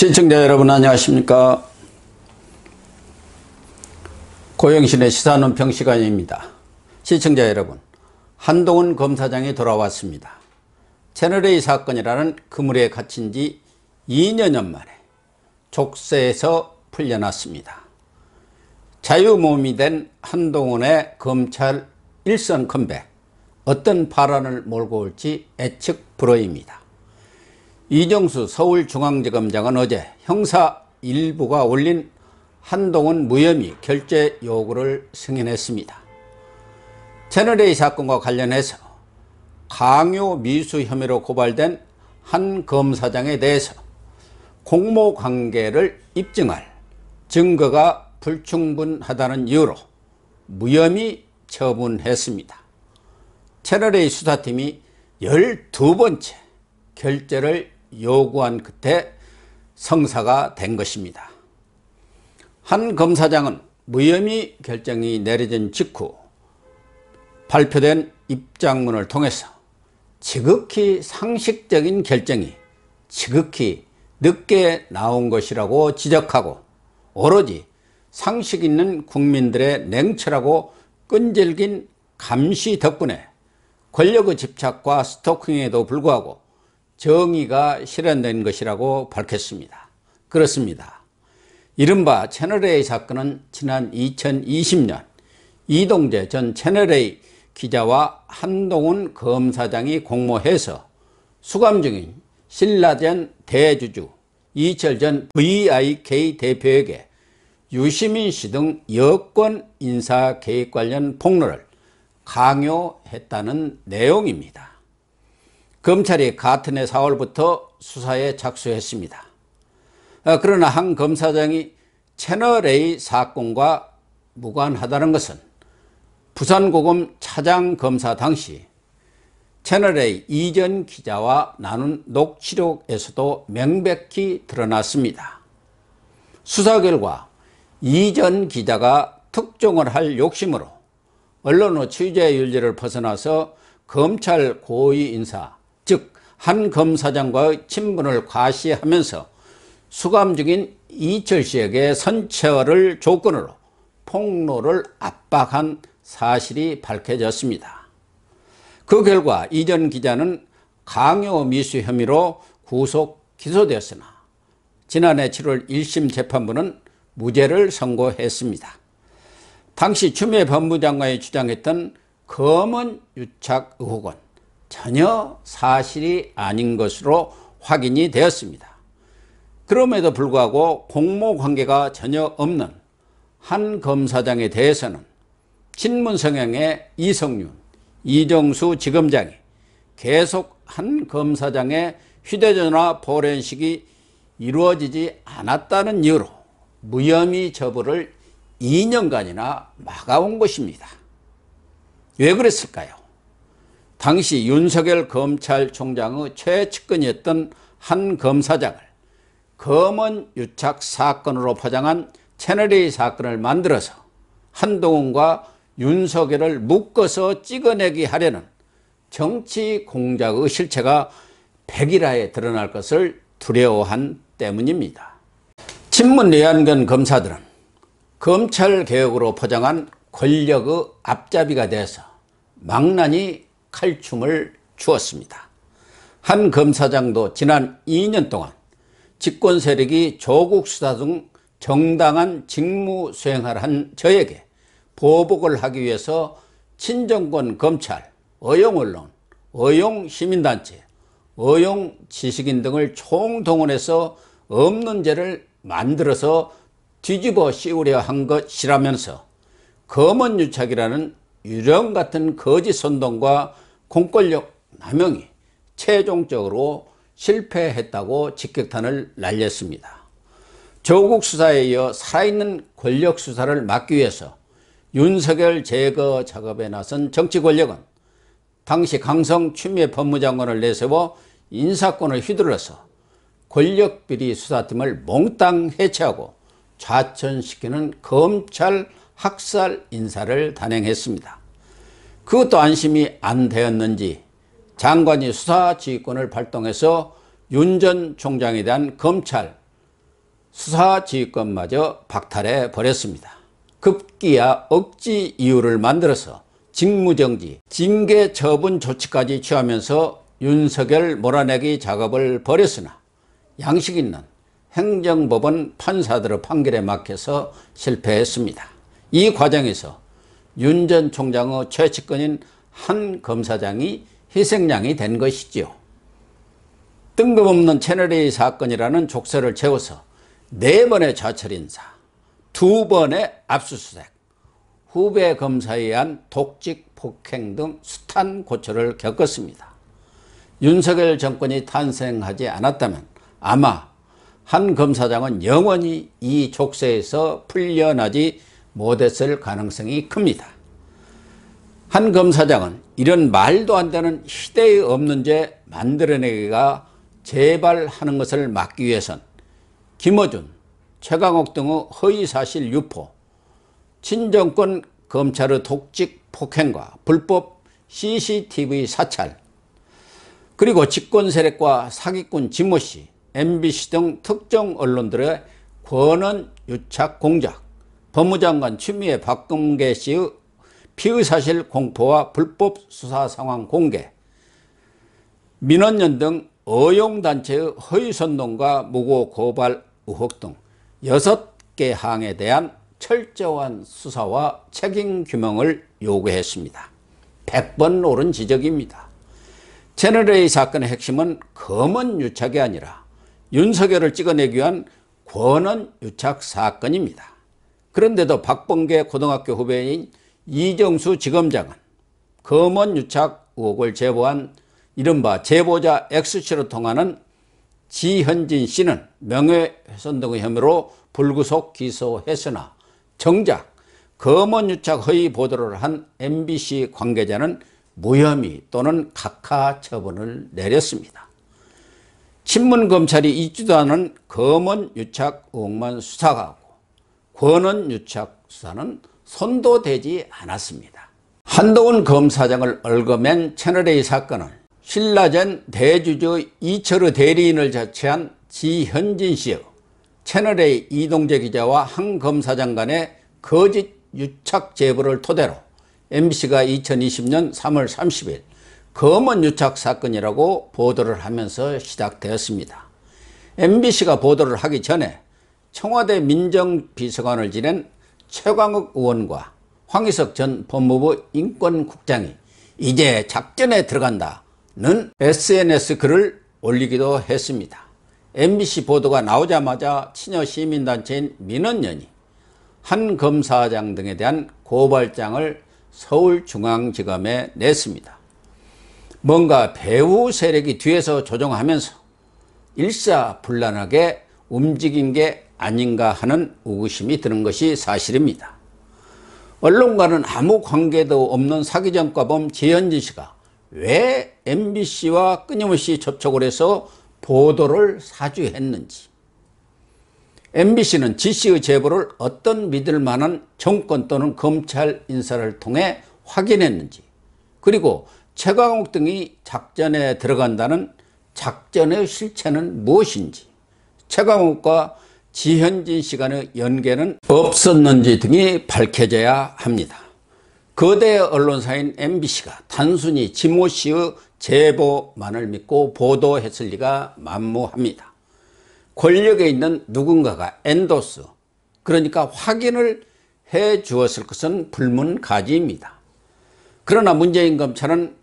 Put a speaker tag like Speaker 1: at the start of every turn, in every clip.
Speaker 1: 시청자 여러분 안녕하십니까 고영신의 시사논평 시간입니다 시청자 여러분 한동훈 검사장이 돌아왔습니다 채널A 사건이라는 그물에 갇힌 지 2년여 만에 족쇄에서 풀려났습니다 자유몸이 된 한동훈의 검찰 일선 컴백 어떤 발언을 몰고 올지 애측 불허입니다 이정수 서울중앙지검장은 어제 형사 일부가 올린 한동훈 무혐의 결제 요구를 승인했습니다. 채널A 사건과 관련해서 강요 미수 혐의로 고발된 한 검사장에 대해서 공모관계를 입증할 증거가 불충분하다는 이유로 무혐의 처분했습니다. 채널A 수사팀이 12번째 결제를 요구한 끝에 성사가 된 것입니다. 한 검사장은 무혐의 결정이 내려진 직후 발표된 입장문을 통해서 지극히 상식적인 결정이 지극히 늦게 나온 것이라고 지적하고 오로지 상식 있는 국민들의 냉철하고 끈질긴 감시 덕분에 권력의 집착과 스토킹에도 불구하고 정의가 실현된 것이라고 밝혔습니다. 그렇습니다. 이른바 채널A 사건은 지난 2020년 이동재 전 채널A 기자와 한동훈 검사장이 공모해서 수감 중인 신라 전 대주주 이철 전 VIK 대표에게 유시민 씨 등 여권 인사 개입 관련 폭로를 강요했다는 내용입니다. 검찰이 같은 해 4월부터 수사에 착수했습니다. 아, 그러나 한 검사장이 채널A 사건과 무관하다는 것은 부산고검 차장검사 당시 채널A 이전 기자와 나눈 녹취록에서도 명백히 드러났습니다. 수사 결과 이전 기자가 특종을 할 욕심으로 언론의 취재 윤리를 벗어나서 검찰 고위 인사 한 검사장과의 친분을 과시하면서 수감 중인 이철 씨에게 선처를 조건으로 폭로를 압박한 사실이 밝혀졌습니다. 그 결과 이전 기자는 강요 미수 혐의로 구속 기소되었으나 지난해 7월 1심 재판부는 무죄를 선고했습니다. 당시 추미애 법무장관이 주장했던 검은 유착 의혹은 전혀 사실이 아닌 것으로 확인이 되었습니다. 그럼에도 불구하고 공모 관계가 전혀 없는 한 검사장에 대해서는 친문 성향의 이성윤, 이정수 지검장이 계속 한 검사장의 휴대전화 포렌식이 이루어지지 않았다는 이유로 무혐의 처벌을 2년간이나 막아온 것입니다. 왜 그랬을까요? 당시 윤석열 검찰총장의 최측근이었던 한 검사장을 검은 유착 사건으로 포장한 채널A 사건을 만들어서 한동훈과 윤석열을 묶어서 찍어내기 하려는 정치 공작의 실체가 백일하에 드러날 것을 두려워한 때문입니다. 친문 내한견 검사들은 검찰개혁으로 포장한 권력의 앞잡이가 돼서 망나니 칼춤을 주었습니다. 한 검사장도 지난 2년 동안 집권 세력이 조국 수사 등 정당한 직무 수행을 한 저에게 보복을 하기 위해서 친정권 검찰, 어용언론, 어용시민단체, 어용지식인 등을 총동원해서 없는 죄를 만들어서 뒤집어 씌우려 한 것이라면서 검언유착이라는 유령 같은 거짓 선동과 공권력 남용이 최종적으로 실패했다고 직격탄을 날렸습니다. 조국 수사에 이어 살아있는 권력 수사를 막기 위해서 윤석열 제거 작업에 나선 정치 권력은 당시 강성 추미애 법무장관을 내세워 인사권을 휘둘러서 권력비리 수사팀을 몽땅 해체하고 좌천시키는 검찰 학살 인사를 단행했습니다. 그것도 안심이 안 되었는지 장관이 수사지휘권을 발동해서 윤 전 총장에 대한 검찰 수사지휘권마저 박탈해 버렸습니다. 급기야 억지 이유를 만들어서 직무정지, 징계 처분 조치까지 취하면서 윤석열 몰아내기 작업을 벌였으나 양식 있는 행정법원 판사들의 판결에 막혀서 실패했습니다. 이 과정에서 윤전 총장의 최측근인 한 검사장이 희생양이 된 것이지요. 뜬금없는 채널A 사건이라는 족쇄를 채워서 네 번의 좌철 인사, 두 번의 압수수색, 후배 검사에 의한 독직 폭행 등 숱한 고초를 겪었습니다. 윤석열 정권이 탄생하지 않았다면 아마 한 검사장은 영원히 이 족쇄에서 풀려나지 못했을 가능성이 큽니다. 한 검사장은 이런 말도 안 되는 시대의 없는죄 만들어내기가 재발하는 것을 막기 위해선 김어준, 최강욱 등의 허위사실 유포, 친정권 검찰의 독직 폭행과 불법 CCTV 사찰, 그리고 집권 세력과 사기꾼 지모 씨, MBC 등 특정 언론들의 권한 유착 공작, 법무장관 취미애 박근계 씨의 피의사실 공포와 불법 수사 상황 공개, 민원연 등 어용단체의 허위선동과 무고 고발 의혹 등 6개 항에 대한 철저한 수사와 책임 규명을 요구했습니다. 100번 옳은 지적입니다. 채널A 사건의 핵심은 검은 유착이 아니라 윤석열을 찍어내기 위한 권은 유착 사건입니다. 그런데도 박봉계 고등학교 후배인 이정수 지검장은 검언 유착 의혹을 제보한 이른바 제보자 X씨로 통하는 지현진 씨는 명예훼손 등의 혐의로 불구속 기소했으나 정작 검언 유착 허위 보도를 한 MBC 관계자는 무혐의 또는 각하 처분을 내렸습니다. 친문 검찰이 잊지도 않은 검언 유착 의혹만 수사하고 권은유착 수사는 선도되지 않았습니다. 한동훈 검사장을 얽어맨 채널A 사건은 신라전 대주주 이철의 대리인을 자체한 지현진 씨의 채널A 이동재 기자와 한 검사장 간의 거짓 유착 제보를 토대로 MBC가 2020년 3월 30일 검은 유착 사건이라고 보도를 하면서 시작되었습니다. MBC가 보도를 하기 전에 청와대 민정비서관을 지낸 최광욱 의원과 황희석 전 법무부 인권국장이 이제 작전에 들어간다는 SNS 글을 올리기도 했습니다. MBC 보도가 나오자마자 친여 시민단체인 민원연이 한 검사장 등에 대한 고발장을 서울중앙지검에 냈습니다. 뭔가 배후 세력이 뒤에서 조종하면서 일사불란하게 움직인 게 아닌가 하는 의구심이 드는 것이 사실입니다. 언론과는 아무 관계도 없는 사기전과범 재현진 씨가 왜 MBC와 끊임없이 접촉을 해서 보도를 사주했는지 MBC는 지씨의 제보를 어떤 믿을 만한 정권 또는 검찰 인사를 통해 확인했는지 그리고 최강욱 등이 작전에 들어간다는 작전의 실체는 무엇인지 최강욱과 지현진 시간의 연계는 없었는지 등이 밝혀져야 합니다. 거대 언론사인 MBC가 단순히 지모 씨의 제보만을 믿고 보도했을 리가 만무합니다. 권력에 있는 누군가가 엔도스, 그러니까 확인을 해 주었을 것은 불문가지입니다. 그러나 문재인 검찰은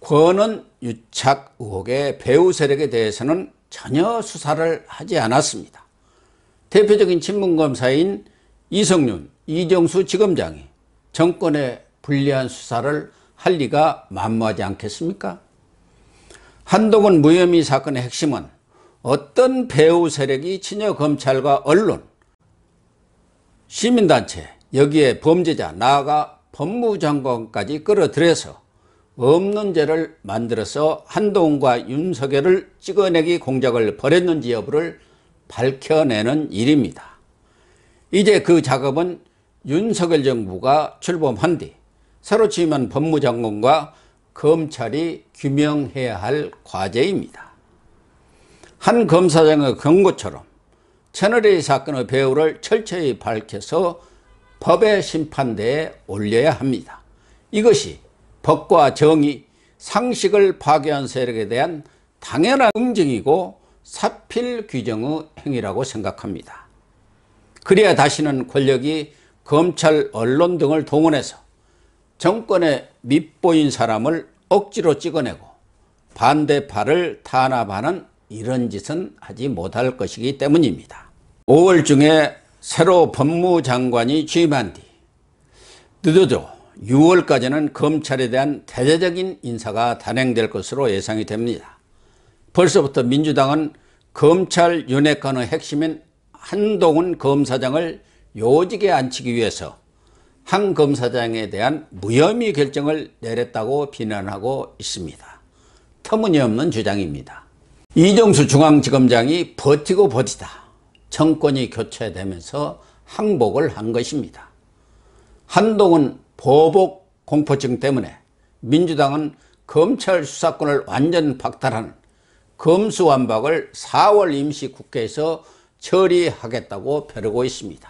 Speaker 1: 권은 유착 의혹의 배후 세력에 대해서는 전혀 수사를 하지 않았습니다. 대표적인 친문검사인 이성윤, 이정수 지검장이 정권에 불리한 수사를 할 리가 만무하지 않겠습니까? 한동훈 무혐의 사건의 핵심은 어떤 배후 세력이 친여 검찰과 언론, 시민단체, 여기에 범죄자, 나아가 법무장관까지 끌어들여서 없는 죄를 만들어서 한동훈과 윤석열을 찍어내기 공작을 벌였는지 여부를 밝혀내는 일입니다. 이제 그 작업은 윤석열 정부가 출범한 뒤 새로 취임한 법무장관과 검찰이 규명해야 할 과제입니다. 한 검사장의 경고처럼 채널A 사건의 배후를 철저히 밝혀서 법의 심판대에 올려야 합니다. 이것이 법과 정의, 상식을 파괴한 세력에 대한 당연한 응징이고 사필 규정의 행위라고 생각합니다. 그래야 다시는 권력이 검찰, 언론 등을 동원해서 정권에 밑보인 사람을 억지로 찍어내고 반대파를 탄압하는 이런 짓은 하지 못할 것이기 때문입니다. 5월 중에 새로 법무장관이 취임한 뒤 늦어도 6월까지는 검찰에 대한 대대적인 인사가 단행될 것으로 예상이 됩니다. 벌써부터 민주당은 검찰 윤핵관의 핵심인 한동훈 검사장을 요직에 앉히기 위해서 한 검사장에 대한 무혐의 결정을 내렸다고 비난하고 있습니다. 터무니없는 주장입니다. 이종수 중앙지검장이 버티고 버티다 정권이 교체되면서 항복을 한 것입니다. 한동훈 보복 공포증 때문에 민주당은 검찰 수사권을 완전 박탈하는 검수완박을 4월 임시국회에서 처리하겠다고 벼르고 있습니다.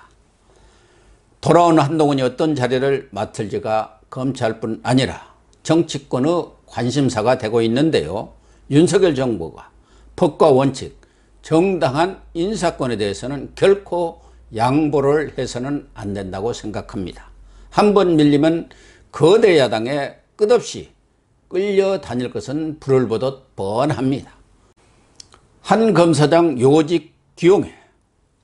Speaker 1: 돌아온 한동훈이 어떤 자리를 맡을지가 검찰뿐 아니라 정치권의 관심사가 되고 있는데요. 윤석열 정부가 법과 원칙, 정당한 인사권에 대해서는 결코 양보를 해서는 안 된다고 생각합니다. 한번 밀리면 거대 야당에 끝없이 끌려 다닐 것은 불을 보듯 뻔합니다. 한 검사장 요직 기용에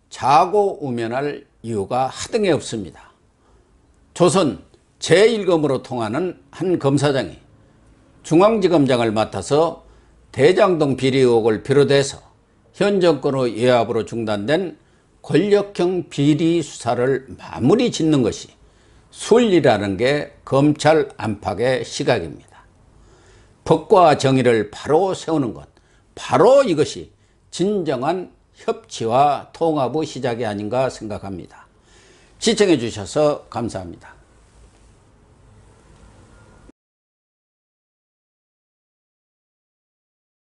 Speaker 1: 자고 우면할 이유가 하등에 없습니다. 조선 제1검으로 통하는 한 검사장이 중앙지검장을 맡아서 대장동 비리 의혹을 비롯해서 현 정권의 외압으로 중단된 권력형 비리 수사를 마무리 짓는 것이 순리라는 게 검찰 안팎의 시각입니다. 법과 정의를 바로 세우는 것, 바로 이것이 진정한 협치와 통합의 시작이 아닌가 생각합니다. 시청해 주셔서 감사합니다.